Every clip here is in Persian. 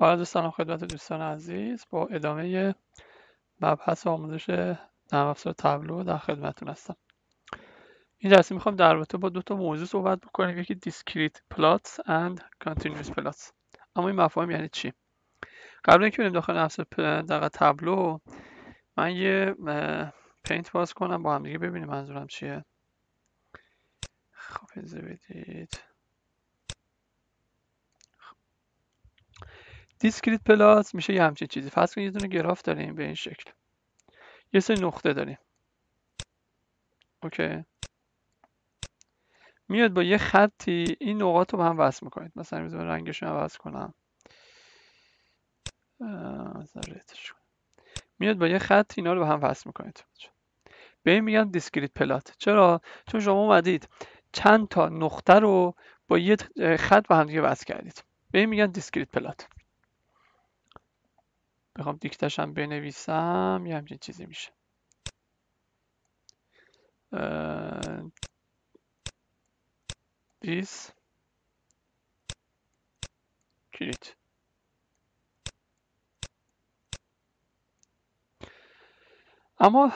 با عرض سلام خدمت دوستان عزیز با ادامه مبحث آموزش نرم افزار تبلو در خدمتتون هستم این جلسه میخوام در رابطه با دو تا موضوع صحبت بکنیم یکی دیسکریت پلاتس اند کانتینیوس پلاتس اما این مفاهیم یعنی چی قبل اینکه بریم داخل افزار در تبلو من یه پینت باز کنم با هم دیگه ببینیم منظورم چیه خب بدید دیسکریت پلاس میشه یه همچین چیزی فرض کنید یه دونه گراف داریم به این شکل یه سری نقطه داریم اوکی میاد با یه خطی این نقاط رو به هم وصل میکنید مثلا میتونم رنگشون رو عوض کنم میاد با یه خط اینا رو به هم وصل میکنید به این میگن دیسکریت پلات چرا چون شما اومدید چند تا نقطه رو با یه خط به هم دیگه وصل کردید به این میگن دیسکریت پلات بخوام هم بنویسم یه همچین چیزی میشه this کلیت اما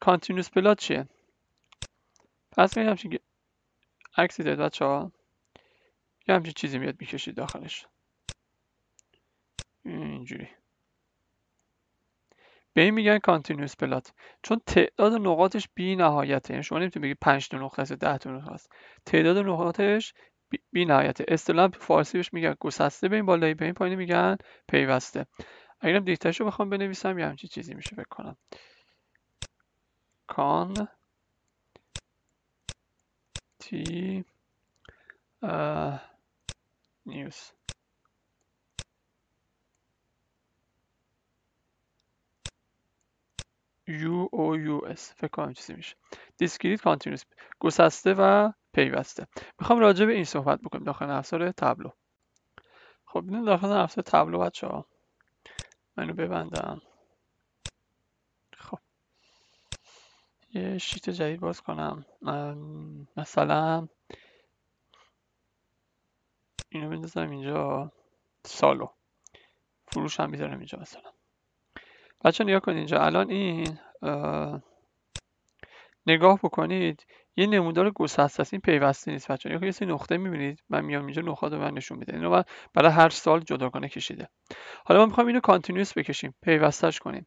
کانتینوس پلات چیه پس میگم که عکسی داد بچه ها یه همچین چیزی میاد میکشید داخلش اینجوری به این میگن کانتینیوس پلات چون تعداد نقاطش بی نهایته یعنی شما نمیتونید بگید 5 تا نقطه است 10 تا نقطه است تعداد نقاطش بی نهایته اصطلاح فارسی بهش میگن گسسته به این بالایی به این پایینی میگن پیوسته اگرم دیکتش رو بخوام بنویسم یه همچین چیزی میشه فکر کنم کان تی نیوز U O U S فکر کنم چیزی میشه دیسکریت کانتینوس گسسته و پیوسته میخوام راجع به این صحبت بکنیم داخل افزار تبلو خب این داخل افزار تبلو بچه ها منو ببندم خب یه شیت جدید باز کنم مثلا اینو بندازم اینجا سالو فروش هم میذارم اینجا مثلا بچه نگاه کنید اینجا الان این نگاه بکنید یه نمودار گسسته هست این پیوسته نیست بچه‌ها یه نقطه میبینید من میام اینجا نقاط رو من نشون میده اینو برای هر سال جداگانه کشیده حالا ما می‌خوایم اینو کانتینیوس بکشیم پیوستش کنیم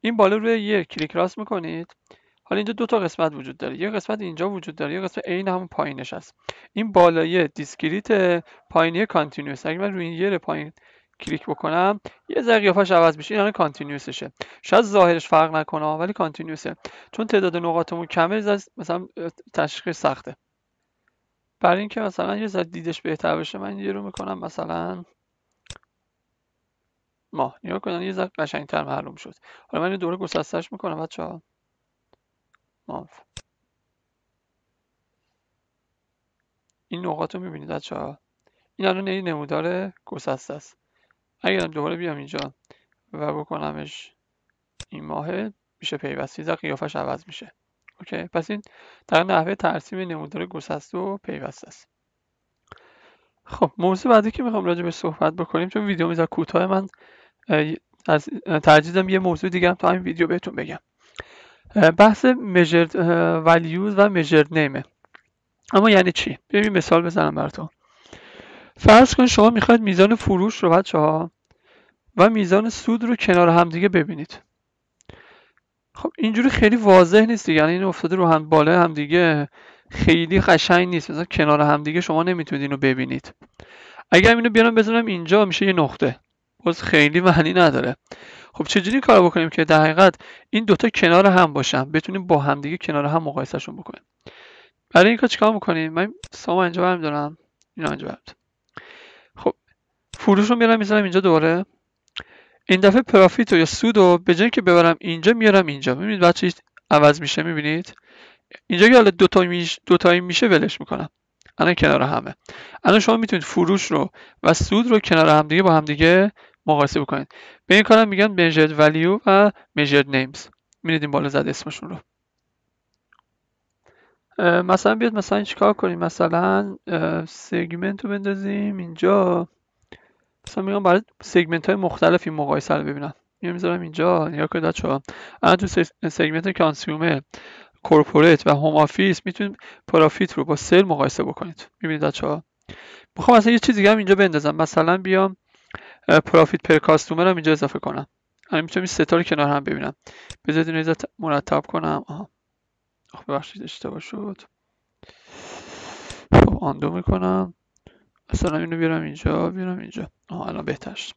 این بالا روی یه کلیک راست میکنید حالا اینجا دو تا قسمت وجود داره یه قسمت اینجا وجود داره یه قسمت عین همون پایینش هست این بالایه دیسکریت پایینی کانتینیوس اگه من روی یه پایین کلیک بکنم یه ذره قیافش عوض میشه یعنی کانتینیوسشه شاید ظاهرش فرق نکنه ولی کانتینیوسه چون تعداد نقاطمون کمه مثلا تشخیص سخته برای اینکه مثلا یه ذره دیدش بهتر بشه من یه رو میکنم مثلا ما نیا کنن یه ذره قشنگتر معلوم شد حالا من یه دوره گسستش میکنم بچه ها ماف این نقاط رو میبینید بچه ها این الان یه نمودار گسسته است اگرم دوباره بیام اینجا و بکنمش این ماه میشه پیوست قیافهش قیافش عوض میشه اوکی پس این در نحوه ترسیم نمودار گسسته و پیوست است خب موضوع بعدی که میخوام راجع به صحبت بکنیم چون ویدیو میذار کوتاه من از ترجیدم یه موضوع دیگه هم تو این ویدیو بهتون بگم بحث measured values و measured نیمه اما یعنی چی؟ ببین مثال بزنم براتون فرض کن شما میخواید میزان فروش رو بچه ها و میزان سود رو کنار همدیگه ببینید خب اینجوری خیلی واضح نیست دیگه یعنی این افتاده رو هم بالا هم دیگه خیلی قشنگ نیست مثلا کنار هم دیگه شما نمیتونید اینو ببینید اگر اینو بیارم بزنم اینجا میشه یه نقطه باز خیلی معنی نداره خب چجوری کار بکنیم که در حقیقت این دوتا کنار هم باشن بتونیم با هم دیگه کنار هم مقایسهشون بکنیم برای این کار چیکار میکنیم من سام اینجا برمیدارم اینا اینجا برمیدارم فروش رو میارم میذارم اینجا دوباره این دفعه پرافیت رو یا سود رو به جای که ببرم اینجا میارم اینجا میبینید بچه عوض میشه میبینید اینجا که حالا دوتایی میشه ولش میکنم الان کنار همه الان شما میتونید فروش رو و سود رو کنار همدیگه با همدیگه مقایسه بکنید به این کارم میگن measured value و measured names میرید این بالا زد اسمشون رو مثلا بیاد مثلا چیکار کنیم مثلا سگمنت رو بندازیم اینجا مثلا میگم برای سگمنت های مختلف این مقایسه رو ببینن میام میذارم اینجا نیا کنید بچه‌ها الان تو سگمنت کانسیومه کورپوریت و هوم آفیس میتونید پرافیت رو با سیل مقایسه بکنید میبینید بچه‌ها میخوام اصلا یه چیز دیگه هم اینجا بندازم مثلا بیام پرافیت پر کاستومر هم اینجا اضافه کنم الان میتونم این ستا رو کنار هم ببینم بذارید اینو مرتب کنم آها ببخشید اشتباه شد خب آندو میکنم مثلا اینو بیارم اینجا بیارم اینجا آها الان بهتر شد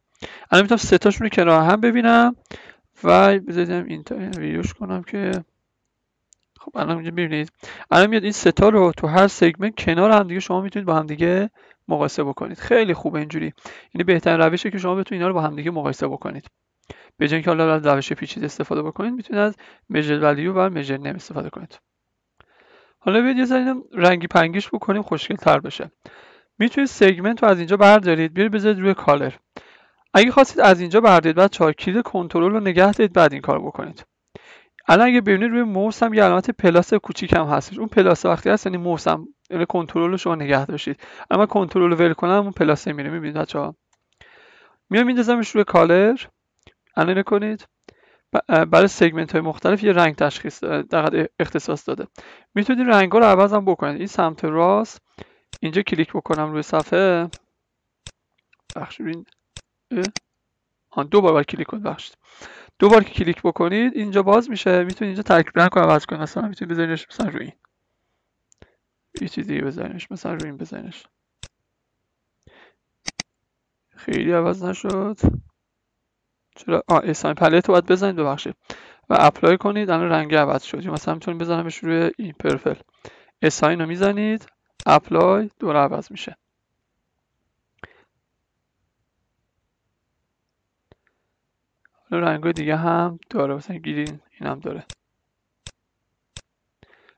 الان میتونم سه تاشون رو کنار هم ببینم و بذاریم این ویدیوش کنم که خب الان اینجا ببینید الان میاد این ستا رو تو هر سگمنت کنار هم دیگه شما میتونید با هم دیگه مقایسه بکنید خیلی خوبه اینجوری یعنی بهترین روشه که شما بتونید اینا رو با هم دیگه مقایسه بکنید به جای اینکه حالا از روش پیچیده استفاده بکنید میتونید از میجر ولیو و میجر نم استفاده کنید حالا بیاید یه رنگی پنگیش بکنیم خوشگل تر بشه میتونید سگمنت رو از اینجا بردارید بیارید بذارید روی کالر اگه خواستید از اینجا بردارید بعد چهار کلید کنترل رو نگه دارید بعد این کار بکنید الان اگه ببینید روی موس هم یه علامت پلاس کوچیک هم هستش اون پلاس وقتی هست یعنی موس هم یعنی کنترل رو شما نگه داشتید اما کنترل رو ول کنم اون پلاس میره میبینید بچه‌ها میام میندازمش روی کالر الان کنید برای سگمنت های مختلف یه رنگ تشخیص در اختصاص داده میتونید رنگ ها رو عوض هم بکنید این سمت راست اینجا کلیک بکنم روی صفحه بخشید آن دو بار کلیک کنید بخشید دو بار که کلیک بکنید اینجا باز میشه میتونید اینجا ترکیب رنگ و عوض کنید مثلا میتونید بزنیدش مثلا روی این یه چیزی بزنش مثلا روی این بزنش خیلی عوض نشد چرا آه اسم پلت رو باید بزنید ببخشید و اپلای کنید الان رنگ عوض شد مثلا میتونید بزنمش روی این پرفل اساین رو میزنید اپلای دور عوض میشه حالا رنگ دیگه هم داره مثلا گیرین این هم داره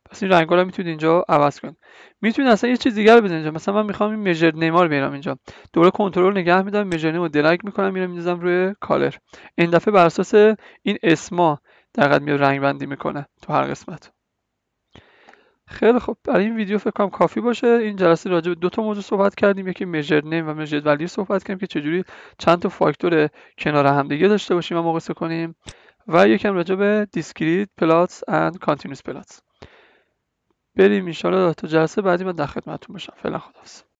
پس این رنگ رو میتونید اینجا عوض کنید میتونید اصلا یه چیز دیگر رو بزنید مثلا من میخوام این میجر نیمار بیارم اینجا دوره کنترل نگه میدم میجر رو دلگ میکنم میرم میدازم روی کالر این دفعه بر اساس این اسما دقیقا میاد رنگ بندی میکنه تو هر قسمت خیلی خب برای این ویدیو فکر کنم کافی باشه این جلسه راجع به دو تا موضوع صحبت کردیم یکی میجر نیم و میجر ولی صحبت کردیم که چجوری چند تا فاکتور کنار دیگه داشته باشیم و مقایسه کنیم و یکم راجع به دیسکریت پلاتس اند کانتینوس پلاتس بریم ان تا جلسه بعدی من در خدمتتون باشم فعلا خداحافظ